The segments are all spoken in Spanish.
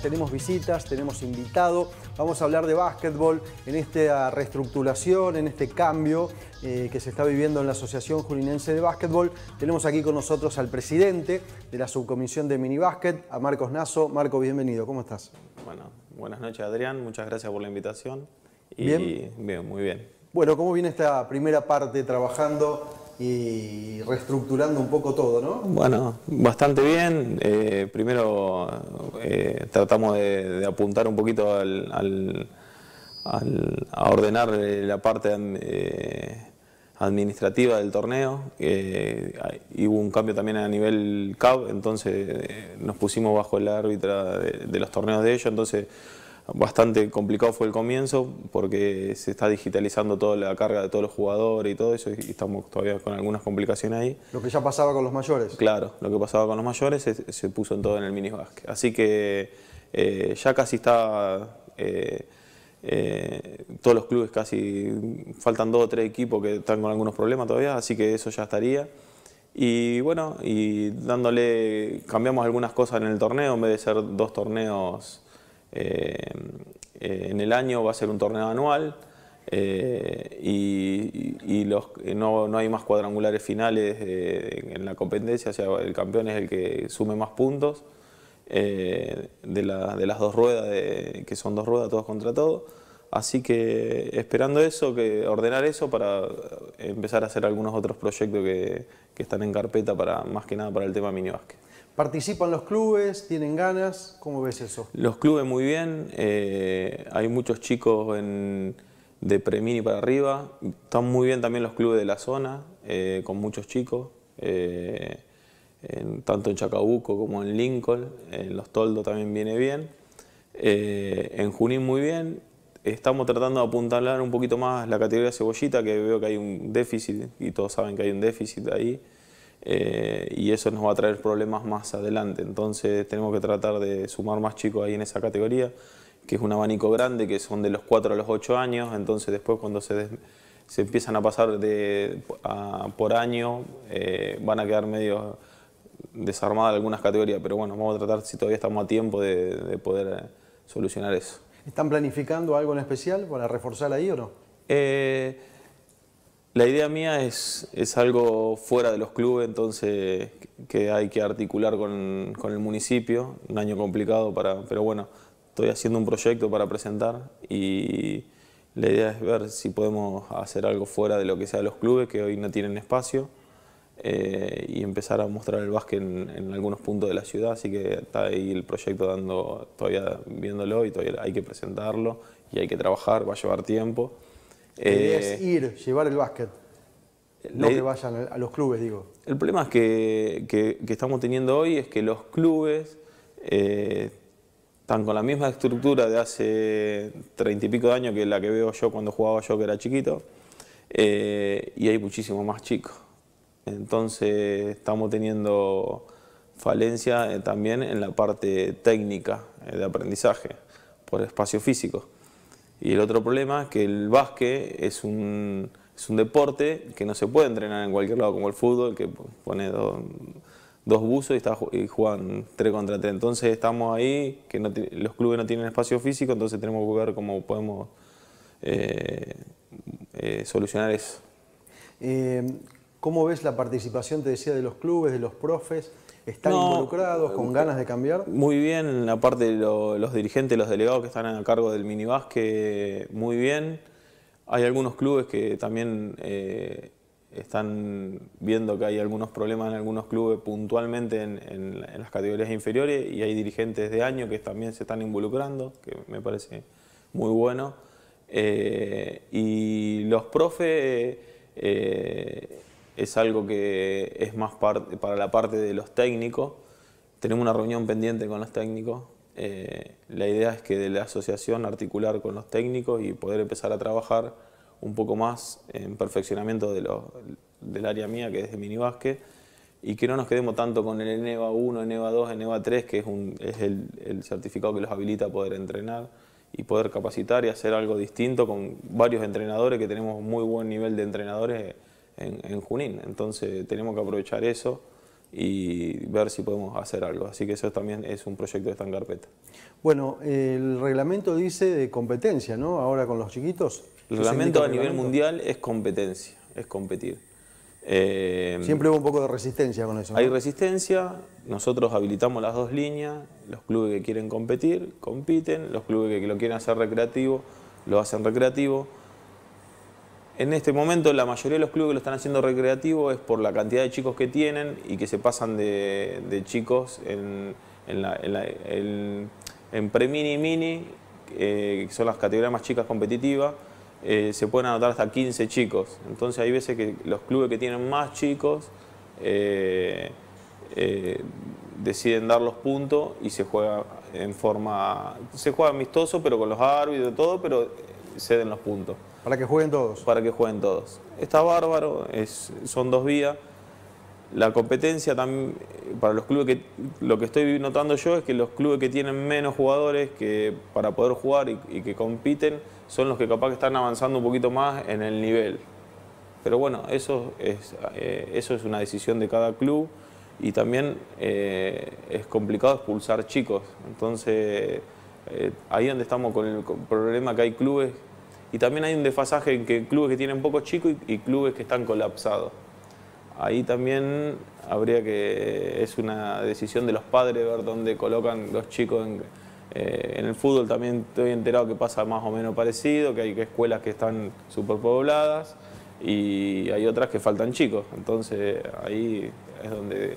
Tenemos visitas, tenemos invitado, vamos a hablar de básquetbol en esta reestructuración, en este cambio eh, que se está viviendo en la Asociación Julinense de Básquetbol. Tenemos aquí con nosotros al presidente de la subcomisión de minibásquet, a Marcos Nazo. Marco, bienvenido, ¿cómo estás? Bueno, buenas noches Adrián, muchas gracias por la invitación. Y, Bien, muy bien. Bueno, ¿cómo viene esta primera parte trabajando y reestructurando un poco todo, ¿no? Bueno, bastante bien. Eh, primero eh, tratamos de, apuntar un poquito al, a ordenar eh, la parte administrativa del torneo. hubo un cambio también a nivel CAB, entonces nos pusimos bajo el árbitra de, los torneos de ellos, entonces bastante complicado fue el comienzo porque se está digitalizando toda la carga de todos los jugadores y todo eso y estamos todavía con algunas complicaciones ahí. Lo que ya pasaba con los mayores. Claro, lo que pasaba con los mayores se, puso en todo en el básquet Así que eh, ya casi está... Eh, eh, todos los clubes casi faltan dos o tres equipos que están con algunos problemas todavía, así que eso ya estaría. Y bueno, y dándole, cambiamos algunas cosas en el torneo, en vez de ser dos torneos eh, en el año va a ser un torneo anual eh, y, eh, no, no, hay más cuadrangulares finales en la competencia, o sea, el campeón es el que sume más puntos de, las dos ruedas, que son dos ruedas todos contra todos. Así que esperando eso, que ordenar eso para empezar a hacer algunos otros proyectos que, están en carpeta para más que nada para el tema mini ¿Participan los clubes? ¿Tienen ganas? ¿Cómo ves eso? Los clubes muy bien, eh, hay muchos chicos en, de Premini para arriba, están muy bien también los clubes de la zona, eh, con muchos chicos, eh, tanto en Chacabuco como en Lincoln, en Los Toldos también viene bien, en Junín muy bien, estamos tratando de apuntalar un poquito más la categoría cebollita, que veo que hay un déficit, y todos saben que hay un déficit ahí, eh, y eso nos va a traer problemas más adelante. Entonces tenemos que tratar de sumar más chicos ahí en esa categoría, que es un abanico grande, que son de los 4 a los 8 años, entonces después cuando se, se empiezan a pasar de, por año eh, van a quedar medio desarmadas algunas categorías, pero bueno, vamos a tratar si todavía estamos a tiempo de, de poder solucionar eso. ¿Están planificando algo en especial para reforzar ahí o no? Eh, la idea mía es, algo fuera de los clubes, entonces que hay que articular con, el municipio, un año complicado, para, pero bueno, estoy haciendo un proyecto para presentar y la idea es ver si podemos hacer algo fuera de lo que sea los clubes, que hoy no tienen espacio, eh, y empezar a mostrar el básquet en, algunos puntos de la ciudad, así que está ahí el proyecto dando, todavía viéndolo y todavía hay que presentarlo y hay que trabajar, va a llevar tiempo. Eh, es ir, llevar el básquet. No que vayan a los clubes, digo. El problema es que, estamos teniendo hoy es que los clubes eh, están con la misma estructura de hace treinta y pico de años que la que veo yo cuando jugaba yo que era chiquito, eh, y hay muchísimo más chicos. Entonces estamos teniendo falencia también en la parte técnica de aprendizaje por espacio físico. Y el otro problema es que el básquet es un, es un deporte que no se puede entrenar en cualquier lado, como el fútbol, que pone dos, buzos y, está, y juegan tres contra tres. Entonces estamos ahí, que los clubes no tienen espacio físico, entonces tenemos que ver cómo podemos eh, eh, solucionar eso. Eh, ¿Cómo ves la participación, te decía, de los clubes, de los profes? ¿Están involucrados, con ganas de cambiar? Muy bien, aparte los dirigentes, los delegados que están a cargo del minibasque, muy bien. Hay algunos clubes que también eh, están viendo que hay algunos problemas en algunos clubes puntualmente en, las categorías inferiores y hay dirigentes de año que también se están involucrando, que me parece muy bueno. Eh, y los profes... Eh, es algo que es más para la parte de los técnicos. Tenemos una reunión pendiente con los técnicos. Eh, la idea es que de la asociación articular con los técnicos y poder empezar a trabajar un poco más en perfeccionamiento de lo, del área mía, que es de minibásquet, y que no nos quedemos tanto con el ENEVA 1, ENEVA 2, ENEVA 3, que es, el, el certificado que los habilita a poder entrenar y poder capacitar y hacer algo distinto con varios entrenadores, que tenemos muy buen nivel de entrenadores en, Junín. Entonces tenemos que aprovechar eso y ver si podemos hacer algo. Así que eso también es un proyecto de esta Bueno, el reglamento dice de competencia, ¿no? Ahora con los chiquitos. El reglamento a nivel mundial es competencia, es competir. Eh, Siempre hubo un poco de resistencia con eso. Hay resistencia, nosotros habilitamos las dos líneas, los clubes que quieren competir, compiten, los clubes que lo quieren hacer recreativo, lo hacen recreativo en este momento la mayoría de los clubes que lo están haciendo recreativo es por la cantidad de chicos que tienen y que se pasan de, chicos en, pre-mini y mini, eh, que son las categorías más chicas competitivas, eh, se pueden anotar hasta 15 chicos. Entonces hay veces que los clubes que tienen más chicos eh, deciden dar los puntos y se juega en forma, se juega amistoso pero con los árbitros y todo, pero ceden los puntos. Para que jueguen todos. Para que jueguen todos. Está bárbaro, es, son dos vías. La competencia también, para los clubes que lo que estoy notando yo es que los clubes que tienen menos jugadores que para poder jugar y, que compiten son los que capaz que están avanzando un poquito más en el nivel. Pero bueno, eso es, eh, eso es una decisión de cada club y también eh, es complicado expulsar chicos. Entonces eh, ahí donde estamos con el problema que hay clubes y también hay un desfasaje en que clubes que tienen pocos chicos y, clubes que están colapsados. Ahí también habría que, es una decisión de los padres ver dónde colocan los chicos eh, en, el fútbol. También estoy enterado que pasa más o menos parecido, que hay escuelas que están superpobladas y hay otras que faltan chicos. Entonces ahí es donde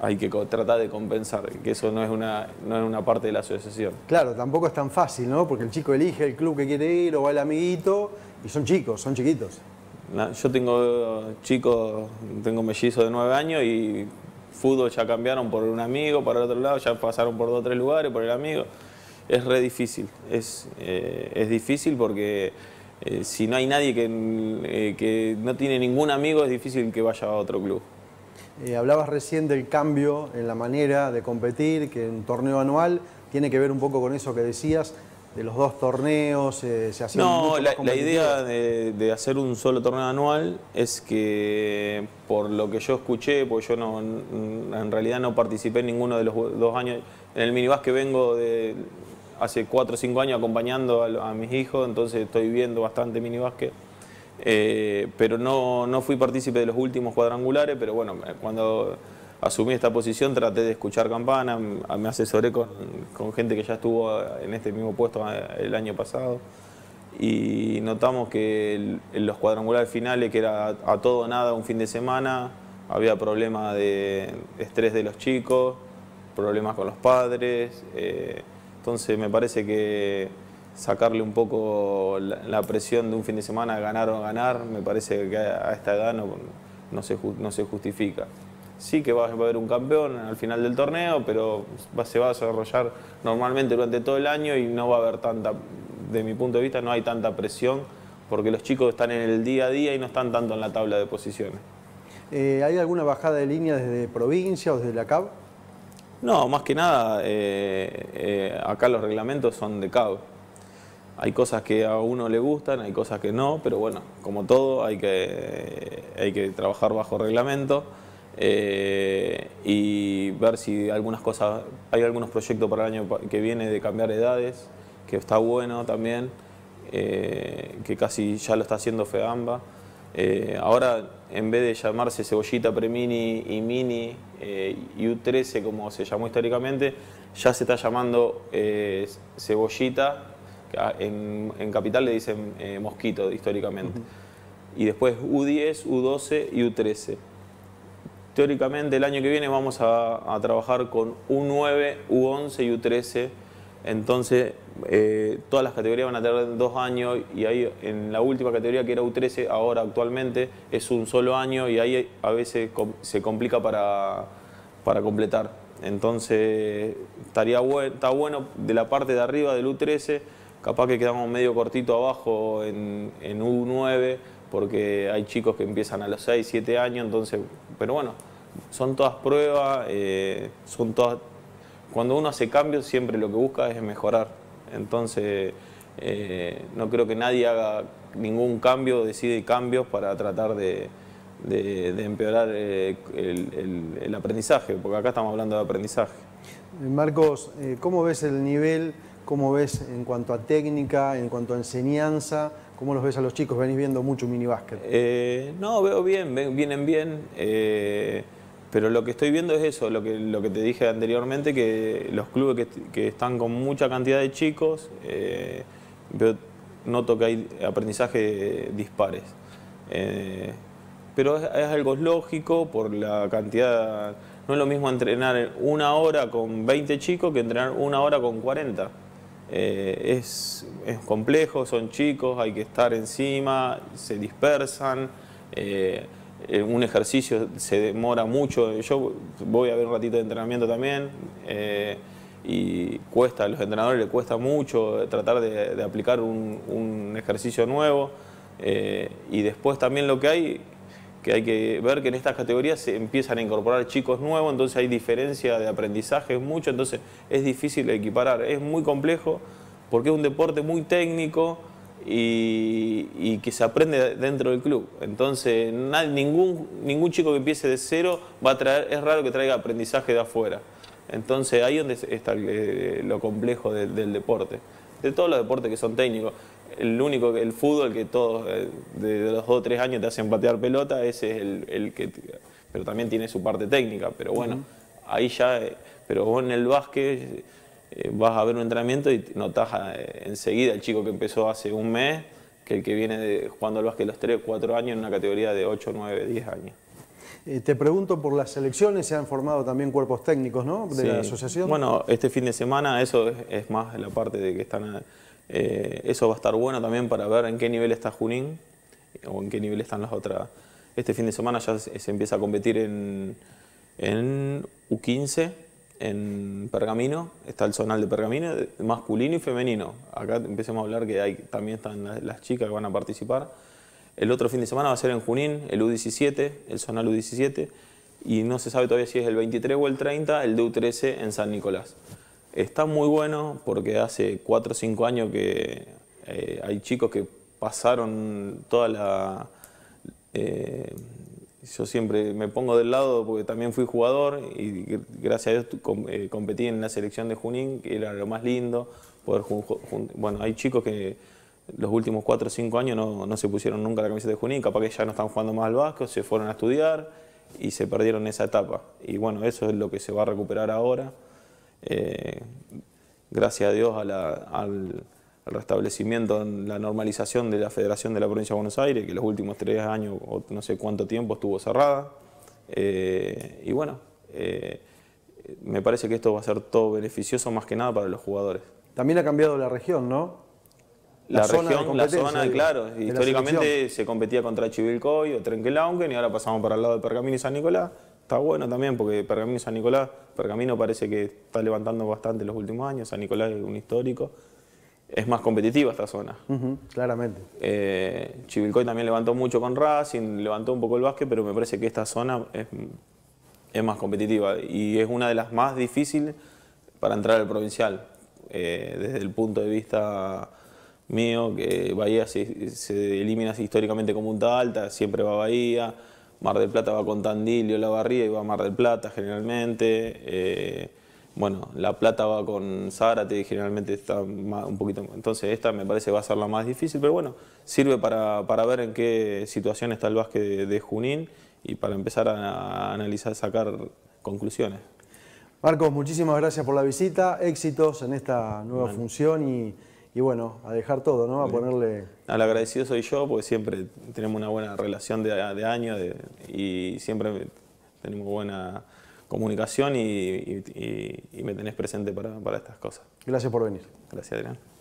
hay que tratar de compensar, que eso no es, una, parte de la asociación. Claro, tampoco es tan fácil, ¿no? Porque el chico elige el club que quiere ir o va el amiguito y son chicos, son chiquitos. yo tengo chicos, tengo mellizos de nueve años y fútbol ya cambiaron por un amigo, para el otro lado, ya pasaron por dos o tres lugares, por el amigo. Es re difícil, es, eh, es difícil porque eh, si no hay nadie que, eh, que no tiene ningún amigo, es difícil que vaya a otro club. Eh, hablabas recién del cambio en la manera de competir, que en torneo anual tiene que ver un poco con eso que decías, de los dos torneos, eh, se hacían... No, la, idea de, hacer un solo torneo anual es que, por lo que yo escuché, porque yo no, en realidad no participé en ninguno de los dos años, en el minibasque vengo de hace 4 o 5 años acompañando a, mis hijos, entonces estoy viendo bastante minibásquet eh, pero no, fui partícipe de los últimos cuadrangulares, pero bueno, cuando asumí esta posición traté de escuchar campana, me asesoré con, gente que ya estuvo eh, en este mismo puesto eh, el año pasado y notamos que en los cuadrangulares finales, que era a todo nada un fin de semana, había problemas de estrés de los chicos, problemas con los padres, entonces me parece que sacarle un poco la, presión de un fin de semana, ganar o ganar, me parece que a, esta edad no, se, justifica. Sí que va, a haber un campeón al final del torneo, pero se va a desarrollar normalmente durante todo el año y no va a haber tanta, de mi punto de vista, no hay tanta presión porque los chicos están en el día a día y no están tanto en la tabla de posiciones. Eh, ¿Hay alguna bajada de línea desde provincia o desde la CAB? No, más que nada, eh, eh, acá los reglamentos son de CAB. Hay cosas que a uno le gustan, hay cosas que no, pero bueno, como todo hay que, hay que trabajar bajo reglamento eh, y ver si algunas cosas, hay algunos proyectos para el año que viene de cambiar edades, que está bueno también, eh, que casi ya lo está haciendo FEAMBA. Eh, ahora, en vez de llamarse Cebollita, pre-mini y Mini U13 como se llamó históricamente, ya se está llamando Cebollita en, Capital le dicen eh, mosquito históricamente. Y después U10, U12 y U13. Teóricamente el año que viene vamos a, trabajar con U9, U11 y U13. Entonces eh, todas las categorías van a tener dos años y ahí en la última categoría que era U13, ahora actualmente es un solo año y ahí a veces se complica para, para completar. Entonces estaría está bueno de la parte de arriba del U13 capaz que quedamos medio cortito abajo en, U9, porque hay chicos que empiezan a los 6, 7 años, entonces, pero bueno, son todas pruebas, eh, son todas... Cuando uno hace cambios siempre lo que busca es mejorar, entonces eh, no creo que nadie haga ningún cambio, decide cambios para tratar de, empeorar eh, el, el, aprendizaje, porque acá estamos hablando de aprendizaje. Marcos, ¿cómo ves el nivel ¿Cómo ves en cuanto a técnica, en cuanto a enseñanza? ¿Cómo los ves a los chicos? ¿Venís viendo mucho minibásquet? Eh, no, veo bien, vienen bien. Eh, pero lo que estoy viendo es eso, lo que, te dije anteriormente, que los clubes que, están con mucha cantidad de chicos, eh, noto que hay aprendizaje dispares. Eh, pero es, es algo lógico por la cantidad... No es lo mismo entrenar una hora con 20 chicos que entrenar una hora con 40. Eh, es, complejo, son chicos, hay que estar encima, se dispersan, eh, eh, un ejercicio se demora mucho. Yo voy a ver un ratito de entrenamiento también y cuesta, a los entrenadores les cuesta mucho tratar de, aplicar un, ejercicio nuevo. y después también lo que hay que hay que ver que en estas categorías se empiezan a incorporar chicos nuevos, entonces hay diferencia de aprendizaje, es mucho, entonces es difícil equiparar, es muy complejo porque es un deporte muy técnico y, que se aprende dentro del club. Entonces ningún, ningún chico que empiece de cero va a traer, es raro que traiga aprendizaje de afuera. Entonces ahí es donde está eh, lo complejo del deporte, de todos los deportes que son técnicos el único, el fútbol que todos eh, de los dos o tres años te hacen patear pelota, ese es el, que, pero también tiene su parte técnica, pero bueno, ahí ya, eh, pero vos en el básquet eh, vas a ver un entrenamiento y notas enseguida el chico que empezó hace un mes, que el que viene jugando al básquet los tres o cuatro años en una categoría de ocho nueve diez años. te pregunto por las selecciones, se han formado también cuerpos técnicos, ¿no? De la asociación. Bueno, este fin de semana eso es, es más la parte de que están eh, eso va a estar bueno también para ver en qué nivel está Junín o en qué nivel están las otras. Este fin de semana ya se, empieza a competir en, U15, en Pergamino, está el zonal de Pergamino, masculino y femenino. Acá empecemos a hablar que hay, también están las, chicas que van a participar. El otro fin de semana va a ser en Junín, el U17, el zonal U17, y no se sabe todavía si es el 23 o el 30, el u 13 en San Nicolás. Está muy bueno porque hace 4 o 5 años que eh, hay chicos que pasaron toda la... Eh, yo siempre me pongo del lado porque también fui jugador y gracias a Dios eh, competí en la selección de Junín, que era lo más lindo. Poder bueno, hay chicos que los últimos 4 o 5 años no, no, se pusieron nunca la camiseta de Junín, capaz que ya no están jugando más al Vasco, se fueron a estudiar y se perdieron esa etapa. Y bueno, eso es lo que se va a recuperar ahora. Eh, gracias a Dios al, restablecimiento, la normalización de la Federación de la Provincia de Buenos Aires, que los últimos tres años no sé cuánto tiempo estuvo cerrada. Eh, y bueno, eh, me parece que esto va a ser todo beneficioso más que nada para los jugadores. También ha cambiado la región, ¿no? La, región, la zona, claro. históricamente se competía contra Chivilcoy o Trenquelauquen y ahora pasamos para el lado de Pergamino y San Nicolás está bueno también porque Pergamino San Nicolás, Pergamino parece que está levantando bastante los últimos años, San Nicolás es un histórico. Es más competitiva esta zona. claramente. Eh, Chivilcoy también levantó mucho con Racing, levantó un poco el básquet, pero me parece que esta zona es, más competitiva y es una de las más difíciles para entrar al provincial. Eh, desde el punto de vista mío, que Bahía se, elimina históricamente como un alta, siempre va Bahía. Mar del Plata va con Tandilio, La Barría y va a Mar del Plata generalmente. Eh, bueno, La Plata va con Zárate y generalmente está un poquito... Entonces esta me parece va a ser la más difícil, pero bueno, sirve para, ver en qué situación está el básquet de, Junín y para empezar a, analizar analizar, sacar conclusiones. Marcos, muchísimas gracias por la visita, éxitos en esta nueva función y y bueno, a dejar todo, ¿no? A ponerle... Al agradecido soy yo, porque siempre tenemos una buena relación de, año años y siempre tenemos buena comunicación y, me tenés presente para, para estas cosas. Gracias por venir. Gracias, Adrián.